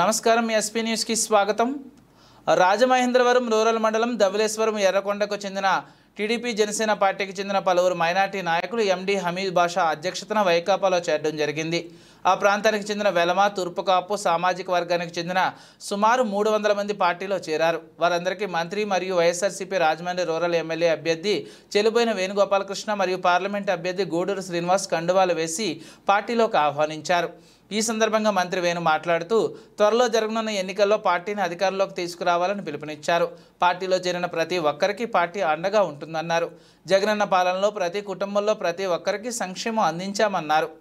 నమస్కారం ఎస్పీ న్యూస్కి స్వాగతం రాజమహేంద్రవరం రూరల్ మండలం ధవలేశ్వరం ఎర్రకొండకు చెందిన టీడీపీ జనసేన పార్టీకి చెందిన పలువురు మైనార్టీ నాయకులు ఎండి హమీద్ బాషా అధ్యక్షతన వైకాపాలో చేరడం జరిగింది ఆ ప్రాంతానికి చెందిన వెలమ తూర్పుకాపు సామాజిక వర్గానికి చెందిన సుమారు మూడు వందల మంది పార్టీలో చేరారు వారందరికీ మంత్రి మరియు వైఎస్ఆర్సీపీ రాజమండ్రి రూరల్ ఎమ్మెల్యే అభ్యర్థి చెలిపోయిన వేణుగోపాలకృష్ణ మరియు పార్లమెంట్ అభ్యర్థి గూడూరు శ్రీనివాస్ కండువాలు వేసి పార్టీలోకి ఆహ్వానించారు ఈ సందర్భంగా మంత్రి వేణు మాట్లాడుతూ త్వరలో జరగనున్న ఎన్నికల్లో పార్టీని అధికారంలోకి తీసుకురావాలని పిలుపునిచ్చారు పార్టీలో చేరిన ప్రతి ఒక్కరికి పార్టీ అండగా ఉంటుందన్నారు జగనన్న పాలనలో ప్రతి కుటుంబంలో ప్రతి ఒక్కరికి సంక్షేమం అందించామన్నారు